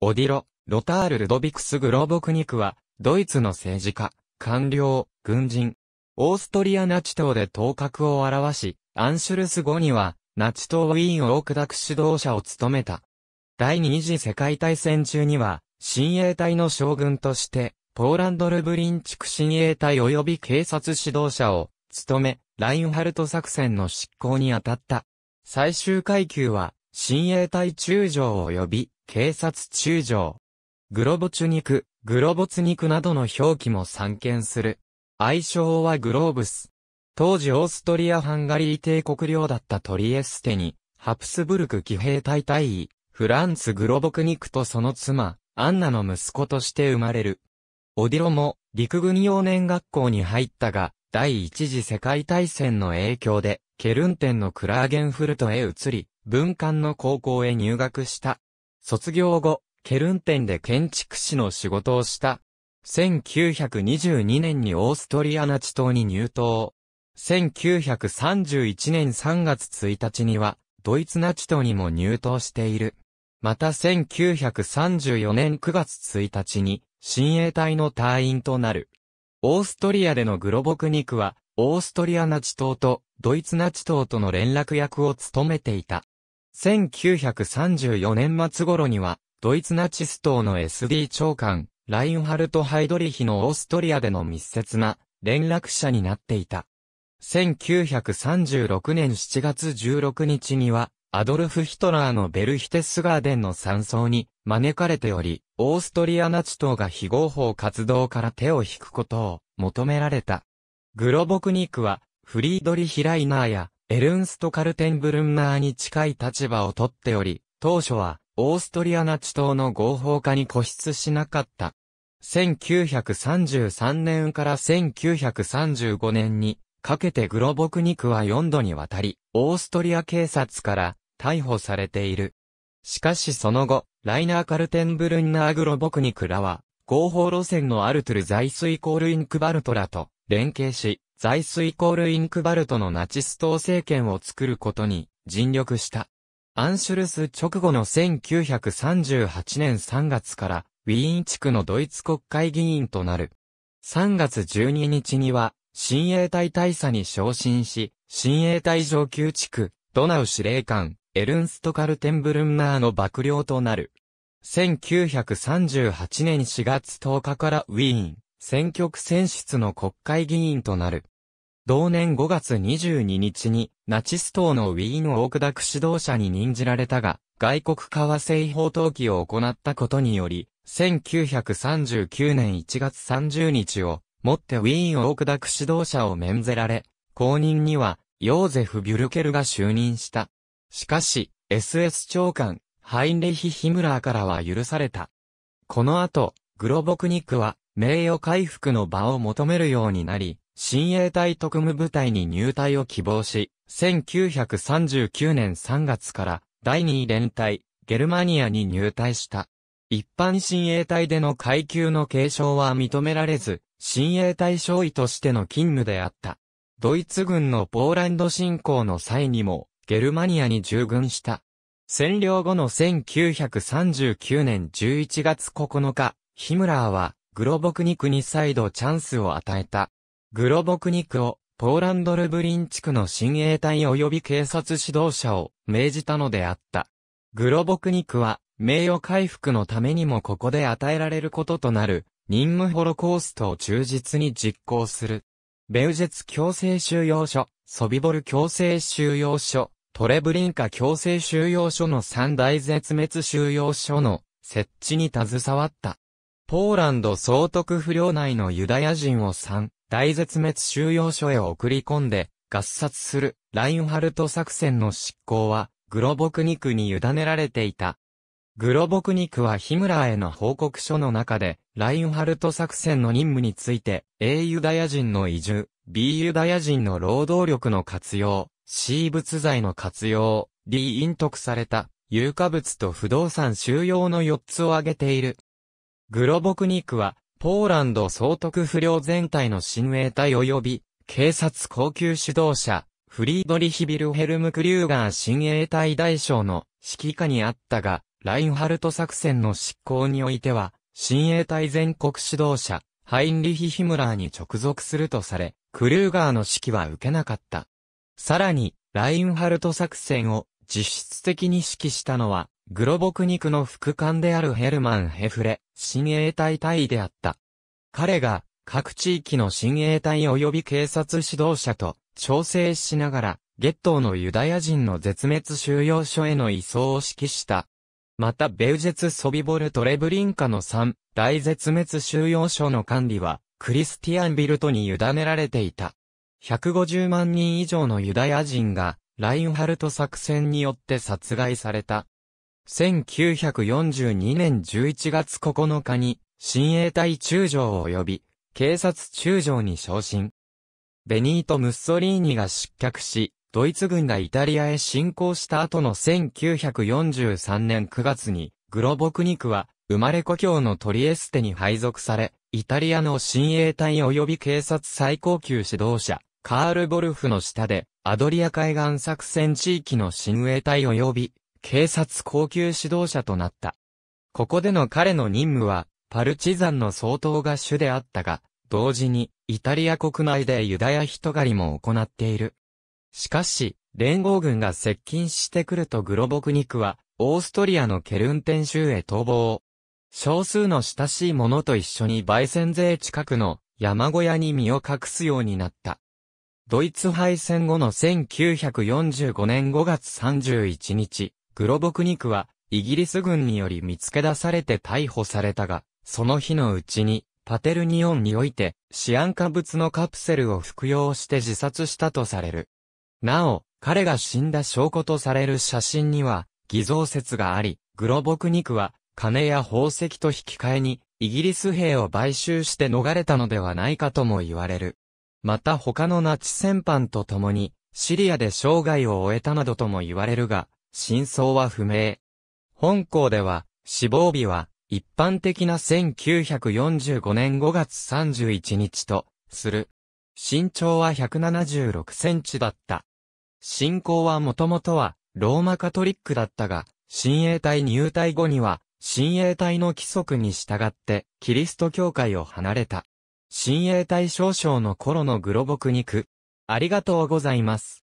オディロ、ロタール・ルドビクス・グローボクニクは、ドイツの政治家、官僚、軍人。オーストリアナチ党で頭角を現し、アンシュルス後には、ナチ党ウィーンをダく指導者を務めた。第二次世界大戦中には、親衛隊の将軍として、ポーランドルブリン地区親衛隊及び警察指導者を、務め、ラインハルト作戦の執行に当たった。最終階級は、親衛隊中将及び、警察中将、グロボチュニク、グロボツニクなどの表記も散見する。愛称はグローブス。当時オーストリア・ハンガリー帝国領だったトリエステに、ハプスブルク騎兵隊隊員、フランツ・グロボクニクとその妻、アンナの息子として生まれる。オディロも、陸軍幼年学校に入ったが、第一次世界大戦の影響で、ケルンテンのクラーゲンフルトへ移り、文官の高校へ入学した。卒業後、ケルン店で建築士の仕事をした。1922年にオーストリアナチ島に入党。1931年3月1日には、ドイツナチ島にも入党している。また1934年9月1日に、親衛隊の隊員となる。オーストリアでのグロボクニクは、オーストリアナチ党とドイツナチ党との連絡役を務めていた。1934年末頃には、ドイツナチス党の SD 長官、ラインハルト・ハイドリヒのオーストリアでの密接な連絡者になっていた。1936年7月16日には、アドルフ・ヒトラーのベルヒテスガーデンの山荘に招かれており、オーストリアナチ党が非合法活動から手を引くことを求められた。グロボクニークは、フリードリヒ・ライナーやエルンスト・カルテンブルンナーに近い立場をとっており、当初は、オーストリアナチ党の合法化に固執しなかった。1933年から1935年にかけてグロボクニクは4度にわたり、オーストリア警察から逮捕されている。しかしその後、ライナー・カルテンブルンナー・グロボクニクらは、合法路線のアルトゥル・ザイスイコール・インクバルトラと連携し、在スイコールインクバルトのナチス党政権を作ることに尽力した。アンシュルス直後の1938年3月からウィーン地区のドイツ国会議員となる。3月12日には、親衛隊大佐に昇進し、親衛隊上級地区、ドナウ司令官、エルンスト・カルテンブルンナーの幕僚となる。1938年4月10日からウィーン、選挙区選出の国会議員となる。同年5月22日に、ナチス党のウィーンクダく指導者に任じられたが、外国為替違法投機を行ったことにより、1939年1月30日を、もってウィーンクダく指導者を免ぜられ、後任には、ヨーゼフ・ビュルケルが就任した。しかし、SS 長官、ハインレヒ・ヒムラーからは許された。この後、グロボクニックは、名誉回復の場を求めるようになり、親衛隊特務部隊に入隊を希望し、1939年3月から第2連隊、ゲルマニアに入隊した。一般親衛隊での階級の継承は認められず、親衛隊将尉としての勤務であった。ドイツ軍のポーランド侵攻の際にも、ゲルマニアに従軍した。占領後の1939年11月9日、ヒムラーは、グロボクニクに再度チャンスを与えた。グロボクニクをポーランドルブリン地区の親衛隊及び警察指導者を命じたのであった。グロボクニクは名誉回復のためにもここで与えられることとなる任務ホロコーストを忠実に実行する。ベウジェツ強制収容所、ソビボル強制収容所、トレブリンカ強制収容所の三大絶滅収容所の設置に携わった。ポーランド総督府領内のユダヤ人を3、大絶滅収容所へ送り込んで、合殺する、ラインハルト作戦の執行は、グロボクニクに委ねられていた。グロボクニクはヒムラーへの報告書の中で、ラインハルト作戦の任務について、A ユダヤ人の移住、B ユダヤ人の労働力の活用、C 物材の活用、D 隠匿された、有価物と不動産収容の4つを挙げている。グロボクニックは、ポーランド総督不良全体の親衛隊及び、警察高級指導者、フリードリヒ・ビルヘルム・クリューガー親衛隊大将の指揮下にあったが、ラインハルト作戦の執行においては、親衛隊全国指導者、ハインリヒ・ヒムラーに直属するとされ、クルーガーの指揮は受けなかった。さらに、ラインハルト作戦を実質的に指揮したのは、グロボク肉の副官であるヘルマン・ヘフレ、親衛隊隊であった。彼が、各地域の親衛隊及び警察指導者と調整しながら、ゲットーのユダヤ人の絶滅収容所への移送を指揮した。また、ベウジェツ・ソビボル・トレブリンカの3、大絶滅収容所の管理は、クリスティアン・ビルトに委ねられていた。150万人以上のユダヤ人が、ラインハルト作戦によって殺害された。1942年11月9日に、親衛隊中将を呼び、警察中将に昇進。ベニート・ムッソリーニが失脚し、ドイツ軍がイタリアへ侵攻した後の1943年9月に、グロボクニクは、生まれ故郷のトリエステに配属され、イタリアの親衛隊及び警察最高級指導者、カール・ボルフの下で、アドリア海岸作戦地域の親衛隊及び警察高級指導者となった。ここでの彼の任務は、パルチザンの総統が主であったが、同時に、イタリア国内でユダヤ人狩りも行っている。しかし、連合軍が接近してくるとグロボクニクは、オーストリアのケルンテン州へ逃亡。少数の親しい者と一緒に焙煎税近くの山小屋に身を隠すようになった。ドイツ敗戦後の1945年5月31日、黒木肉は、イギリス軍により見つけ出されて逮捕されたが、その日のうちに、パテルニオンにおいて、シアン化物のカプセルを服用して自殺したとされる。なお、彼が死んだ証拠とされる写真には、偽造説があり、グロボクニクは、金や宝石と引き換えに、イギリス兵を買収して逃れたのではないかとも言われる。また他のナチ戦犯と共に、シリアで生涯を終えたなどとも言われるが、真相は不明。本校では、死亡日は、一般的な1945年5月31日と、する。身長は176センチだった。信仰はもともとは、ローマカトリックだったが、親衛隊入隊後には、親衛隊の規則に従って、キリスト教会を離れた。親衛隊少将の頃のグロボクニク。ありがとうございます。